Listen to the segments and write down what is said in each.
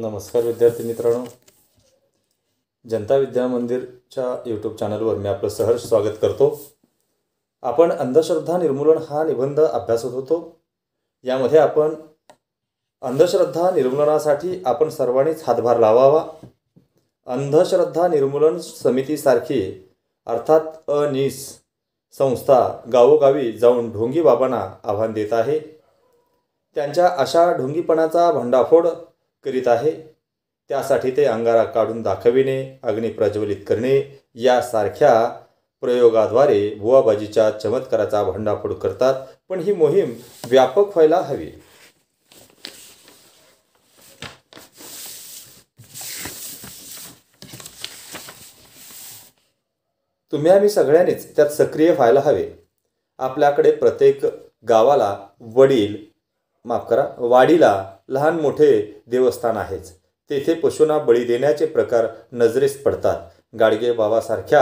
नमस्कार विद्यार्थी मित्रांनो जनता विद्या मंदिरच्या यूट्यूब चॅनलवर मी आपलं सहर्ष स्वागत करतो आपण अंधश्रद्धा निर्मूलन हा निबंध अभ्यासत होतो यामध्ये आपण अंधश्रद्धा निर्मूलनासाठी आपण सर्वांनीच हातभार लावावा अंधश्रद्धा निर्मूलन समितीसारखी अर्थात अनिस संस्था गावोगावी जाऊन ढोंगी बाबांना आव्हान देत आहे त्यांच्या अशा ढोंगीपणाचा भंडाफोड करीत आहे त्यासाठी ते अंगारा काढून दाखविणे अग्नी प्रज्वलित करणे यासारख्या प्रयोगाद्वारे बुवाबाजीच्या चमत्काराचा भंडाफोड करतात पण ही मोहीम व्यापक व्हायला हवी तुम्ही आम्ही सगळ्यांनीच त्यात सक्रिय व्हायला हवे आपल्याकडे प्रत्येक गावाला वडील माफ करा वाडीला लहान मोठे देवस्थान आहेच तेथे पशूंना बळी देण्याचे प्रकार नजरेस पडतात गाडगे बाबासारख्या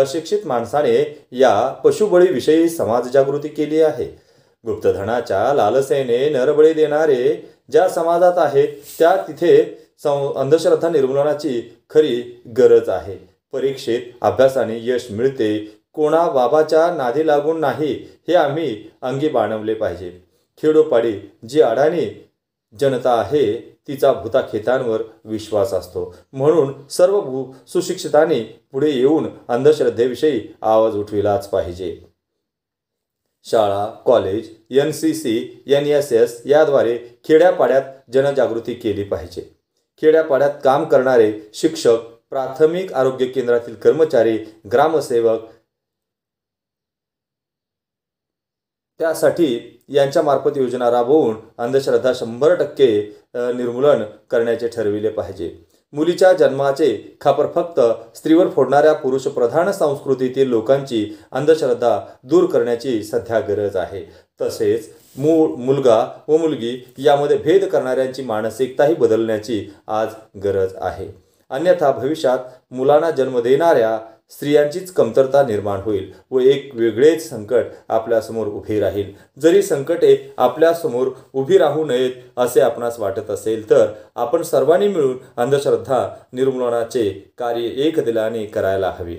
अशिक्षित माणसाने या पशुबळीविषयी समाजजागृती केली आहे गुप्तधनाच्या लालसेने नरबळी देणारे ज्या समाजात आहेत त्या तिथे सं अंधश्रद्धा निर्मूलनाची खरी गरज आहे परीक्षेत अभ्यासाने यश मिळते कोणा बाबाच्या नादी लागून नाही हे आम्ही अंगी बाणवले पाहिजे खेडोपाडी जी अडाणी जनता आहे तिचा भूताखेतांवर विश्वास असतो म्हणून सर्व भू सुशिक्षितांनी पुढे येऊन अंधश्रद्धेविषयी आवाज उठविलाच पाहिजे शाळा college N C C N S S याद्वारे खेड्यापाड्यात जनजागृती केली पाहिजे खेड्यापाड्यात काम करणारे शिक्षक प्राथमिक आरोग्य केंद्रातील कर्मचारी ग्रामसेवक त्यासाठी यांच्यामार्फत योजना राबवून अंधश्रद्धा शंभर टक्के निर्मूलन करण्याचे ठरविले पाहिजे मुलीच्या जन्माचे खापर फक्त स्त्रीवर फोडणाऱ्या पुरुषप्रधान संस्कृतीतील लोकांची अंधश्रद्धा दूर करण्याची सध्या गरज आहे तसेच मूळ मुलगा व मुलगी यामध्ये भेद करणाऱ्यांची मानसिकताही बदलण्याची आज गरज आहे अन्यथा भविष्यात मुलांना जन्म देणाऱ्या स्त्रियांचीच कमतरता निर्माण होईल व एक वेगळेच संकट आपल्यासमोर उभे राहील जरी संकटे आपल्यासमोर उभी राहू नयेत असे आपणास वाटत असेल तर आपण सर्वांनी मिळून अंधश्रद्धा निर्मूलनाचे कार्य एक दिलाने करायला हवे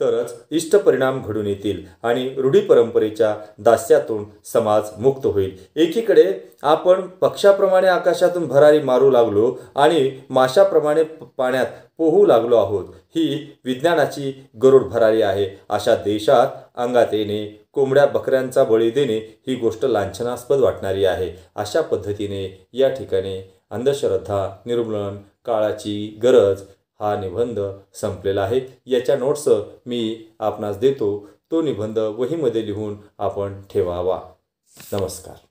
तरच इष्ट परिणाम घडून येतील आणि रूढी परंपरेच्या दास्यातून समाज मुक्त होईल एकीकडे आपण पक्षाप्रमाणे आकाशातून भरारी मारू लागलो आणि माशाप्रमाणे पाण्यात पोहू लागलो आहोत ही विज्ञानाची गरुड भरारी आहे अशा देशात अंगात येणे कोंबड्या बकऱ्यांचा बळी देणे ही गोष्ट लांछनास्पद वाटणारी आहे अशा पद्धतीने या ठिकाणी अंधश्रद्धा निर्मूलन काळाची गरज हा निबंध संपलेला आहे याच्या नोट्स मी आपणास देतो तो निबंध वहीमध्ये लिहून आपण ठेवावा नमस्कार